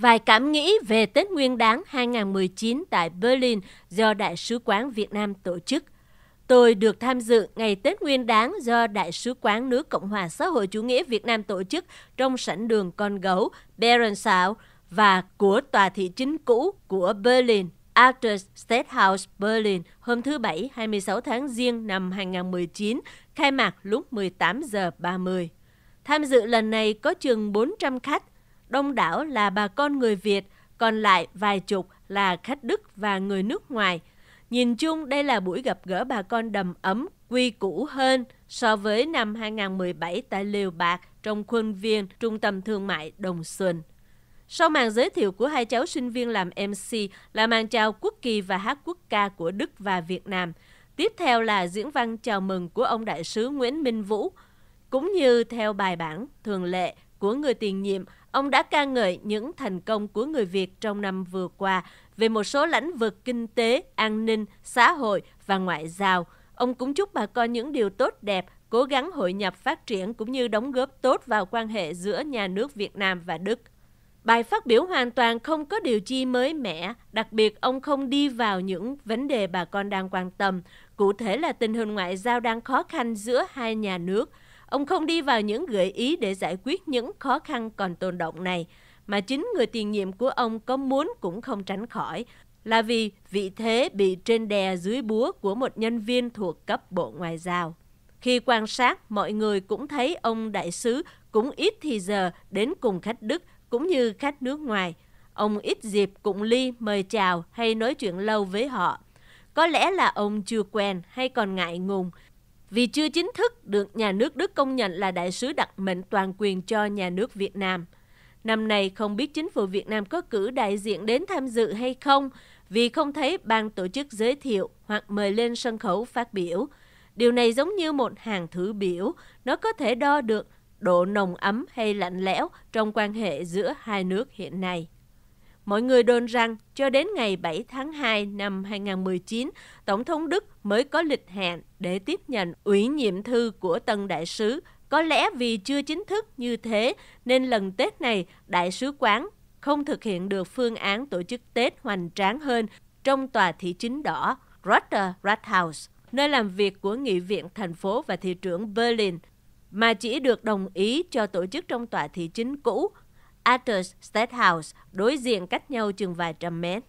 Vài cảm nghĩ về Tết Nguyên đán 2019 tại Berlin do Đại sứ quán Việt Nam tổ chức. Tôi được tham dự ngày Tết Nguyên đán do Đại sứ quán nước Cộng hòa xã hội chủ nghĩa Việt Nam tổ chức trong sảnh đường Con Gấu, Berensau và của tòa thị chính cũ của Berlin, Alter House Berlin hôm thứ Bảy 26 tháng Giêng năm 2019, khai mạc lúc 18 giờ 30. Tham dự lần này có chừng 400 khách, đông đảo là bà con người Việt, còn lại vài chục là khách Đức và người nước ngoài. Nhìn chung, đây là buổi gặp gỡ bà con đầm ấm, quy củ hơn so với năm 2017 tại Liều Bạc trong khuôn viên Trung tâm Thương mại Đồng Xuân. Sau màn giới thiệu của hai cháu sinh viên làm MC là màn chào quốc kỳ và hát quốc ca của Đức và Việt Nam. Tiếp theo là diễn văn chào mừng của ông đại sứ Nguyễn Minh Vũ. Cũng như theo bài bản thường lệ của người tiền nhiệm, Ông đã ca ngợi những thành công của người Việt trong năm vừa qua về một số lĩnh vực kinh tế, an ninh, xã hội và ngoại giao. Ông cũng chúc bà con những điều tốt đẹp, cố gắng hội nhập phát triển cũng như đóng góp tốt vào quan hệ giữa nhà nước Việt Nam và Đức. Bài phát biểu hoàn toàn không có điều chi mới mẻ, đặc biệt ông không đi vào những vấn đề bà con đang quan tâm, cụ thể là tình hình ngoại giao đang khó khăn giữa hai nhà nước – Ông không đi vào những gợi ý để giải quyết những khó khăn còn tồn động này, mà chính người tiền nhiệm của ông có muốn cũng không tránh khỏi, là vì vị thế bị trên đè dưới búa của một nhân viên thuộc cấp Bộ Ngoại giao. Khi quan sát, mọi người cũng thấy ông đại sứ cũng ít thì giờ đến cùng khách Đức cũng như khách nước ngoài. Ông ít dịp cụng ly mời chào hay nói chuyện lâu với họ. Có lẽ là ông chưa quen hay còn ngại ngùng vì chưa chính thức được nhà nước Đức công nhận là đại sứ đặc mệnh toàn quyền cho nhà nước Việt Nam. Năm nay không biết chính phủ Việt Nam có cử đại diện đến tham dự hay không vì không thấy ban tổ chức giới thiệu hoặc mời lên sân khấu phát biểu. Điều này giống như một hàng thử biểu, nó có thể đo được độ nồng ấm hay lạnh lẽo trong quan hệ giữa hai nước hiện nay. Mọi người đồn rằng cho đến ngày 7 tháng 2 năm 2019, Tổng thống Đức mới có lịch hẹn để tiếp nhận ủy nhiệm thư của tân đại sứ. Có lẽ vì chưa chính thức như thế nên lần Tết này đại sứ quán không thực hiện được phương án tổ chức Tết hoành tráng hơn trong tòa thị chính đỏ Rotter Rathaus, nơi làm việc của nghị viện thành phố và thị trưởng Berlin, mà chỉ được đồng ý cho tổ chức trong tòa thị chính cũ Arthur's State House đối diện cách nhau chừng vài trăm mét.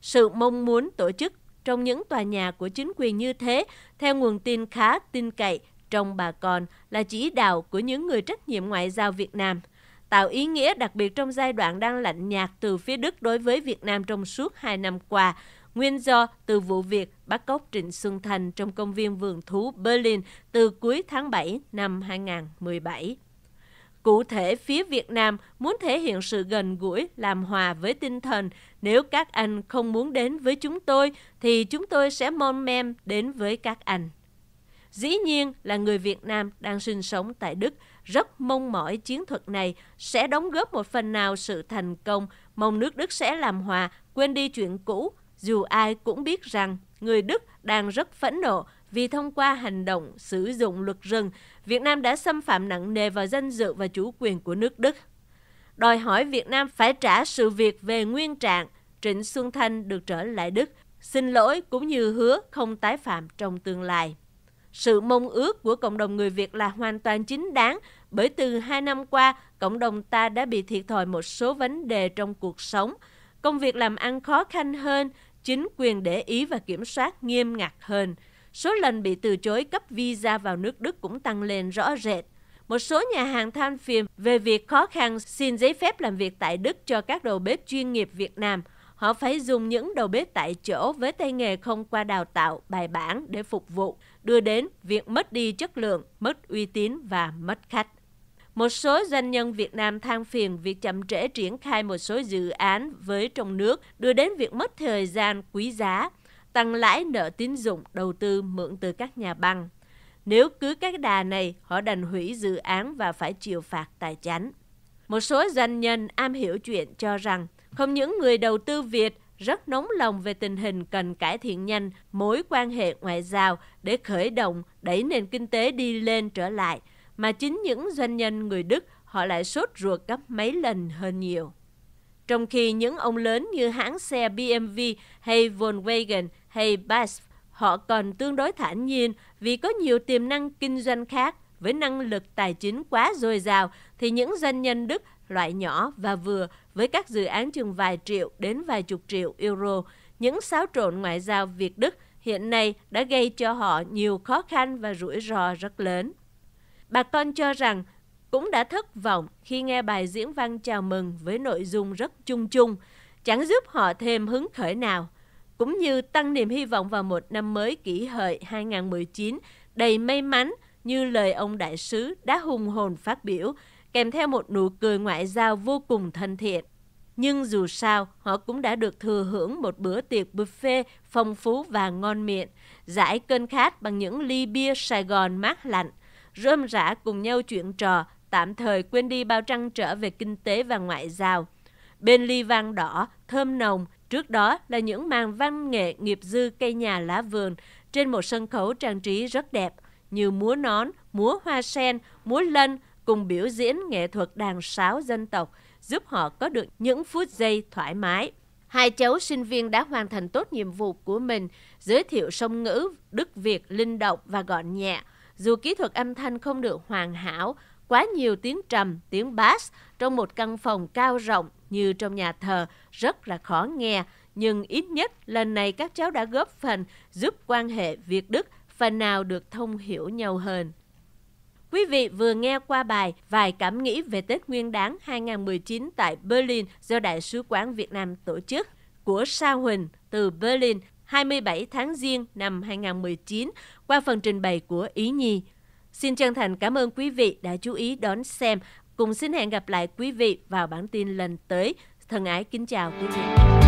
Sự mong muốn tổ chức trong những tòa nhà của chính quyền như thế, theo nguồn tin khá tin cậy trong bà con, là chỉ đạo của những người trách nhiệm ngoại giao Việt Nam – tạo ý nghĩa đặc biệt trong giai đoạn đang lạnh nhạt từ phía Đức đối với Việt Nam trong suốt hai năm qua. Nguyên do từ vụ việc bắt cóc Trịnh Xuân Thành trong công viên vườn thú Berlin từ cuối tháng 7 năm 2017. Cụ thể, phía Việt Nam muốn thể hiện sự gần gũi, làm hòa với tinh thần. Nếu các anh không muốn đến với chúng tôi, thì chúng tôi sẽ mon mem đến với các anh. Dĩ nhiên là người Việt Nam đang sinh sống tại Đức rất mong mỏi chiến thuật này sẽ đóng góp một phần nào sự thành công, mong nước Đức sẽ làm hòa, quên đi chuyện cũ. Dù ai cũng biết rằng người Đức đang rất phẫn nộ vì thông qua hành động sử dụng luật rừng, Việt Nam đã xâm phạm nặng nề vào danh dự và chủ quyền của nước Đức. Đòi hỏi Việt Nam phải trả sự việc về nguyên trạng, Trịnh Xuân Thanh được trở lại Đức, xin lỗi cũng như hứa không tái phạm trong tương lai. Sự mong ước của cộng đồng người Việt là hoàn toàn chính đáng bởi từ hai năm qua, cộng đồng ta đã bị thiệt thòi một số vấn đề trong cuộc sống. Công việc làm ăn khó khăn hơn, chính quyền để ý và kiểm soát nghiêm ngặt hơn – Số lần bị từ chối cấp visa vào nước Đức cũng tăng lên rõ rệt. Một số nhà hàng than phiền về việc khó khăn xin giấy phép làm việc tại Đức cho các đầu bếp chuyên nghiệp Việt Nam. Họ phải dùng những đầu bếp tại chỗ với tay nghề không qua đào tạo, bài bản để phục vụ, đưa đến việc mất đi chất lượng, mất uy tín và mất khách. Một số doanh nhân Việt Nam than phiền việc chậm trễ triển khai một số dự án với trong nước đưa đến việc mất thời gian quý giá tăng lãi nợ tín dụng đầu tư mượn từ các nhà băng. Nếu cứ các đà này, họ đành hủy dự án và phải chịu phạt tài chánh. Một số doanh nhân am hiểu chuyện cho rằng không những người đầu tư Việt rất nóng lòng về tình hình cần cải thiện nhanh mối quan hệ ngoại giao để khởi động đẩy nền kinh tế đi lên trở lại, mà chính những doanh nhân người Đức họ lại sốt ruột gấp mấy lần hơn nhiều trong khi những ông lớn như hãng xe BMW hay Volkswagen hay BASF họ còn tương đối thản nhiên vì có nhiều tiềm năng kinh doanh khác với năng lực tài chính quá dồi dào thì những doanh nhân Đức loại nhỏ và vừa với các dự án chừng vài triệu đến vài chục triệu euro, những xáo trộn ngoại giao Việt Đức hiện nay đã gây cho họ nhiều khó khăn và rủi ro rất lớn. Bà con cho rằng cũng đã thất vọng khi nghe bài diễn văn chào mừng với nội dung rất chung chung, chẳng giúp họ thêm hứng khởi nào, cũng như tăng niềm hy vọng vào một năm mới kỷ hợi 2019 đầy may mắn như lời ông đại sứ đã hùng hồn phát biểu, kèm theo một nụ cười ngoại giao vô cùng thân thiện. Nhưng dù sao, họ cũng đã được thừa hưởng một bữa tiệc buffet phong phú và ngon miệng, giải cơn khát bằng những ly bia Sài Gòn mát lạnh, rơm rã cùng nhau chuyện trò tạm thời quên đi bao trăn trở về kinh tế và ngoại giao. Bên ly vang đỏ, thơm nồng, trước đó là những màn văn nghệ nghiệp dư cây nhà lá vườn trên một sân khấu trang trí rất đẹp như múa nón, múa hoa sen, múa lân cùng biểu diễn nghệ thuật đàn sáo dân tộc giúp họ có được những phút giây thoải mái. Hai cháu sinh viên đã hoàn thành tốt nhiệm vụ của mình, giới thiệu song ngữ, đức Việt linh động và gọn nhẹ. Dù kỹ thuật âm thanh không được hoàn hảo, Quá nhiều tiếng trầm, tiếng bass trong một căn phòng cao rộng như trong nhà thờ rất là khó nghe, nhưng ít nhất lần này các cháu đã góp phần giúp quan hệ Việt Đức phần nào được thông hiểu nhau hơn. Quý vị vừa nghe qua bài Vài cảm nghĩ về Tết Nguyên đán 2019 tại Berlin do Đại sứ quán Việt Nam tổ chức của Sa Huỳnh từ Berlin 27 tháng Giêng năm 2019 qua phần trình bày của Ý Nhi. Xin chân thành cảm ơn quý vị đã chú ý đón xem. Cùng xin hẹn gặp lại quý vị vào bản tin lần tới. Thân ái kính chào quý vị.